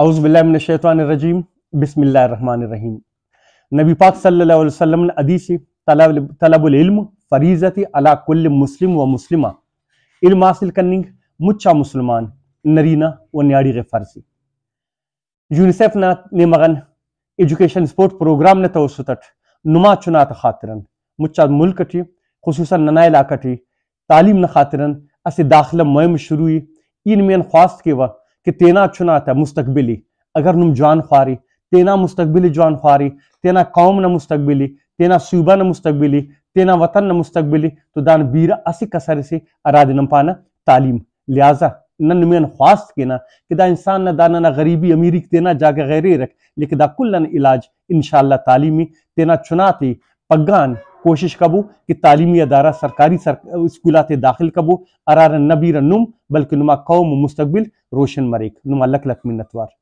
अउज़बिल्लाशैतरजीम बसमीम नबी पाक सल्लल्लाहु अलैहि वसल्लम ने अदीसी तलबुल्म फरीजत अला कुल मुस्लिम व मुस्लिमा इल्म हासिल करनिंग मुच्छा मुसलमान नरीना व न्याड़ी के फर्जी यूनिसेफ ना ने मगन एजुकेशन स्पोर्ट प्रोग्राम ने तोसत नुमा चुनात खातिरन मुच्छा मुल्क टी खसूस नना इलाका टी तालीम न खातिरन अस दाखिला मुहिम शुरू इन में ख्वास्त के वा कि तेना चुनाता मुस्तकबिली अगर नुम जान ख्वारी तेना मुस्तकबिली जान ख्वारी तेना कौम न मुस्तबिली तेना सूबा न मुस्तकबिली तेना वतन न मुस्तकबिली तो दान बीरा असी कसर से अराद नम पाना तालीम लिहाजा नन में ख्वास्त के ना कि दा इंसान न दाना ना गरीबी अमीरी तेना जाके गैर रख लेकिन दा कुल्लन इलाज इन तालीमी तेना चुनाती पगान कोशिश कबू कि तालीमी अदारा सरकारी स्कूलाते दाखिल कबू अरार नबी नुम बल्कि नुमा कौम मुस्तबिल रोशन मरेक नुमा लक लक मिन्नतवार